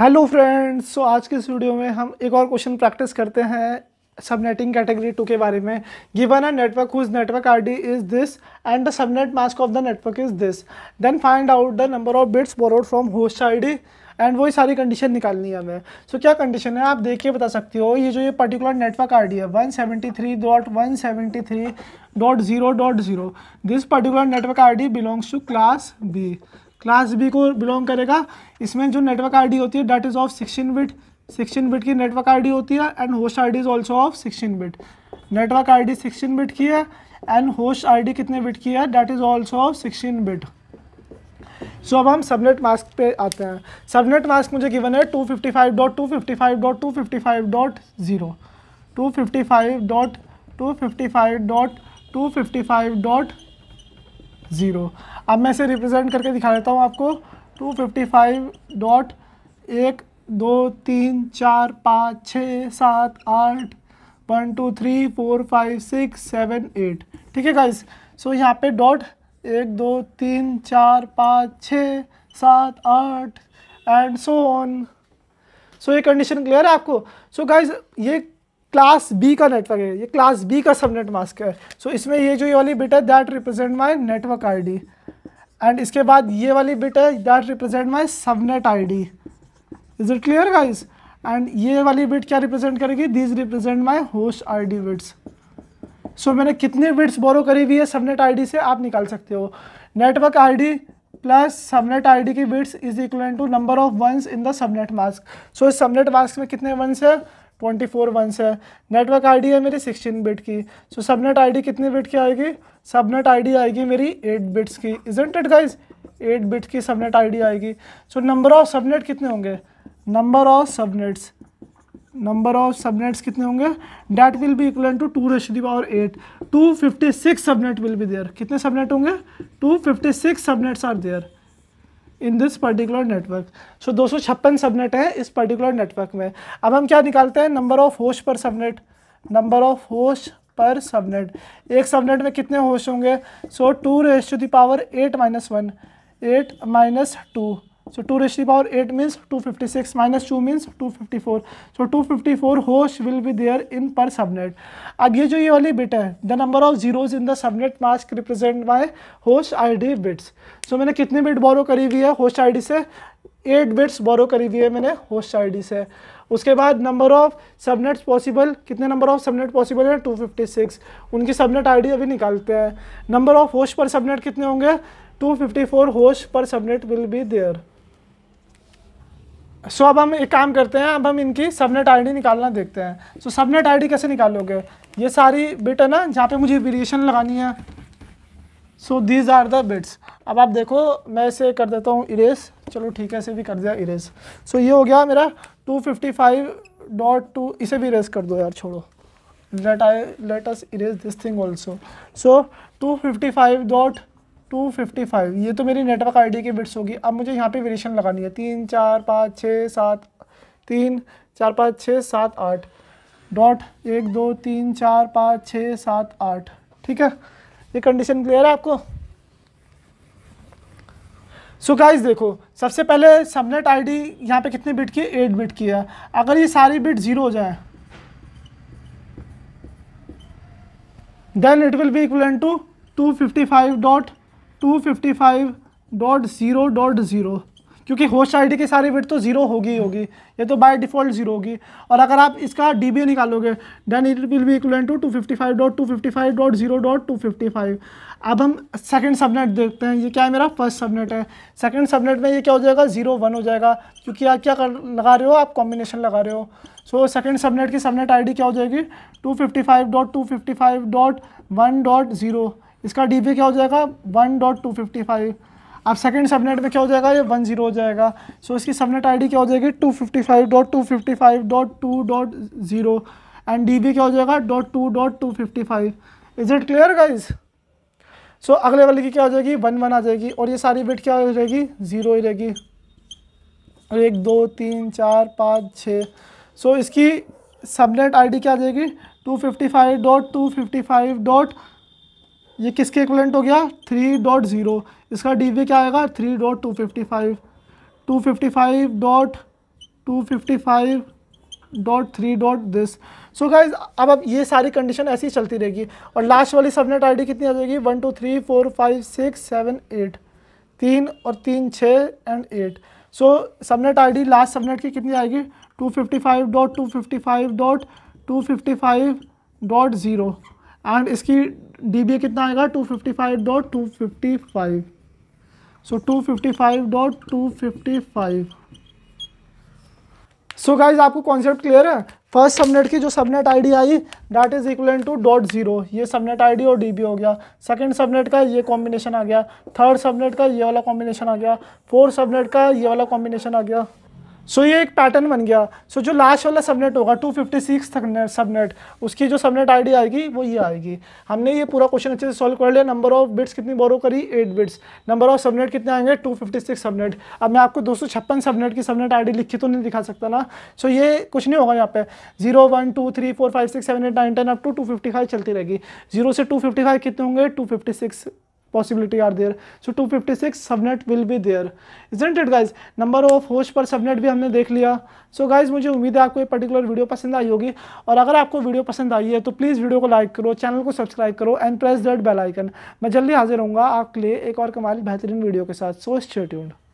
hello friends so आज के इस वीडियो में हम एक और क्वेश्चन प्रैक्टिस करते हैं सबनेटिंग कैटेगरी टू के बारे में given a network whose network ID is this and the subnet mask of the network is this then find out the number of bits borrowed from host ID and वही सारी condition निकालनी है हमें सो so, क्या condition है आप देख के बता सकते हो ये जो ये पर्टिकुलर नेटवर्क आईडी है one seventy three dot one seventy three dot zero dot zero this particular network ID belongs to class B class B को बिलोंग करेगा इसमें जो नेटवर्क आईडी होती है that is of sixteen bit sixteen bit की network ID होती है and host ID is also of sixteen bit network ID 16 bit की है एंड होस्ट आईडी कितने बिट की है that is also of sixteen bit so अब हम सबनेट मास्क पे आते हैं सबनेट मास्क मुझे गिवन है two fifty five dot two fifty five dot two fifty five dot zero two fifty five dot two fifty five dot two fifty five dot zero अब मैं इसे represent करके दिखा देता हूँ आपको टू फिफ्टी फाइव डॉट एक दो तीन चार पाँच छः सात आठ one two three four five six seven eight ठीक है गाइस सो यहाँ पे डॉट एक दो तीन चार पाँच छः सात आठ एंड सो ऑन सो ये कंडीशन क्लियर है आपको सो so गाइज ये क्लास बी का नेटवर्क है ये क्लास बी का सबनेट मास्क है सो so, इसमें ये जो ये वाली बिट है that represent my network ID and इसके बाद ये वाली बिट है that represent my subnet ID is it clear guys and ये वाली बिट क्या रिप्रेजेंट करेगी this represent my host ID bits so मैंने कितने बिट्स बोरो करी हुई है सबनेट डी से आप निकाल सकते हो network ID plus subnet ID की bits is equal to number of ones in the subnet mask so इस सबनेट मास्क में कितने वंस है ट्वेंटी फोर वंस है नेटवर्क आईडी है मेरी सिक्सटीन बिट की सो सबनेट आईडी कितने बिट की आएगी सबनेट आईडी आएगी मेरी एट बिट्स की isn't it guys eight bit की सबनेट आईडी आएगी सो नंबर ऑफ सबनेट कितने होंगे number of subnets number of subnets कितने होंगे that will be equal to two raise power eight two fifty six subnet will be there कितने subnet होंगे two fifty six subnets are there in this particular network so दो सौ छप्पन subnet है इस particular network में अब हम क्या निकालते हैं नंबर ऑफ होश पर सबनेट नंबर ऑफ होश पर सबनेट एक सबनेट में कितने होश होंगे so two raise to power eight minus one eight minus two so two eight means two fifty six minus two means two fifty four so two fifty four होश will be there in per subnet अब ये जो ये वाली bit है the number of zeros in the subnet mask represent by I ID bits so मैंने कितनी bit borrow करी हुई है होस्ट आईडी से एट बिट्स बोरो करी हुई है मैंने होस्ट आईडी से उसके बाद नंबर ऑफ सबनेट्स पॉसिबल कितने नंबर ऑफ सबनेट पॉसिबल है 256 उनकी सबनेट आईडी अभी निकालते हैं नंबर ऑफ होश पर सबनेट कितने होंगे 254 होश per subnet will be there so अब हम एक काम करते हैं अब हम इनकी सबनेट आईडी निकालना देखते हैं सो सबनेट आईडी कैसे निकालोगे ये सारी बिट है ना जहाँ पे मुझे वेरिएशन लगानी है so these are the bits अब आप देखो मैं इसे कर देता हूँ इरेज चलो ठीक है इसे भी कर दिया इरेज सो so, ये हो गया मेरा two fifty five dot two इसे भी इरेज कर दो यार छोड़ो let I let us erase this thing also so two fifty five dot two fifty five ये तो मेरी नेटवर्क आईडी की बिट्स होगी अब मुझे यहाँ पे वेरिएशन लगानी है तीन चार पाँच छः सात तीन चार पाँच छः सात आठ डॉट एक दो तीन चार पाँच छः सात आठ ठीक है ये कंडीशन क्लियर है आपको सो so गाइस देखो सबसे पहले सबनेट आईडी यहाँ पर कितने बिट की है एट बिट की है अगर ये सारी बिट ज़ीरो हो जाए then it will be equal to two fifty five dot two fifty five dot zero dot zero क्योंकि होस्ट आईडी की सारी बिट तो ज़ीरो होगी ही होगी ये तो बाय डिफ़ॉल्ट ज़ीरो होगी और अगर आप इसका डी बी निकालोगे then it will be equal to two fifty five dot two fifty five dot zero dot two fifty five अब हम सेकंड सबनेट देखते हैं ये क्या है मेरा फर्स्ट सबनेट है सेकंड सबनेट में ये क्या हो जाएगा ज़ीरो वन हो जाएगा क्योंकि आप क्या कर लगा रहे हो आप कॉम्बिनेशन लगा रहे हो सो सेकेंड सबनेट की सबनेट डी क्या हो जाएगी two fifty five dot two fifty five dot one dot zero इसका डी क्या हो जाएगा one dot two fifty five अब सेकेंड सबनेट में क्या हो जाएगा ये वन जीरो हो जाएगा सो इसकी सबनेट आईडी क्या हो जाएगी two fifty five dot two fifty five dot two dot zero and D क्या हो जाएगा dot two dot two fifty five is it clear guys so अगले वाले की क्या हो जाएगी वन वन आ जाएगी और ये सारी बिट क्या हो जाएगी ज़ीरो ही रहेगी और एक दो तीन चार पाँच छः सो इसकी सबनेट आईडी क्या आ जाएगी two fifty five dot two fifty five dot ये किसके इक्वलेंट हो गया थ्री डॉट ज़ीरो इसका डी वी क्या आएगा three dot two fifty five two fifty five dot two fifty five dot three dot this so guys अब अब ये सारी कंडीशन ऐसी चलती रहेगी और लास्ट वाली सबनेट आईडी कितनी आ जाएगी one two three four five six seven eight तीन और तीन छः and eight so subnet ID last subnet की कितनी आएगी two fifty five dot two fifty five dot two fifty five dot zero and इसकी डी कितना आएगा two fifty five dot two fifty five so two fifty five dot two fifty five so guys आपको concept clear है first subnet की जो subnet ID I that is equal to dot zero ये subnet ID और DB हो गया second subnet का ये कॉम्बिनेशन आ गया थर्ड सबनेट का ये वाला कॉम्बिनेशन आ गया फोर्थ सबनेट का ये वाला कॉम्बिनेशन आ गया सो ये एक पैटर्न बन गया सो जो लास्ट वाला सबनेट होगा 256 फिफ्टी सबनेट उसकी जो सबनेट आईडी आएगी वो ये आएगी हमने ये पूरा क्वेश्चन अच्छे से सॉल्व कर लिया नंबर ऑफ बिट्स कितनी बोरो करी 8 बिट्स नंबर ऑफ सबनेट कितने आएंगे 256 सबनेट अब मैं आपको दो सबनेट की सबनेट आई लिखी तो नहीं दिखा सकता ना सो ये कुछ नहीं होगा यहाँ पे zero one two three four five six seven eight nine ten up to two चलती रहेगी जीरो से टू कितने होंगे two possibility are there so 256 subnet will be there isn't it guys number of host per subnet भी हमने देख लिया so guys मुझे उम्मीद है आपको ये पर्टिकुलर वीडियो पसंद आई होगी और अगर आपको वीडियो पसंद आई है तो प्लीज़ वीडियो को लाइक करो चैनल को सब्सक्राइब करो and press that bell icon मैं जल्दी हाजिर हूँगा आपके लिए एक और कमाल बेहतरीन वीडियो के साथ सो स्टे ट्यून्ड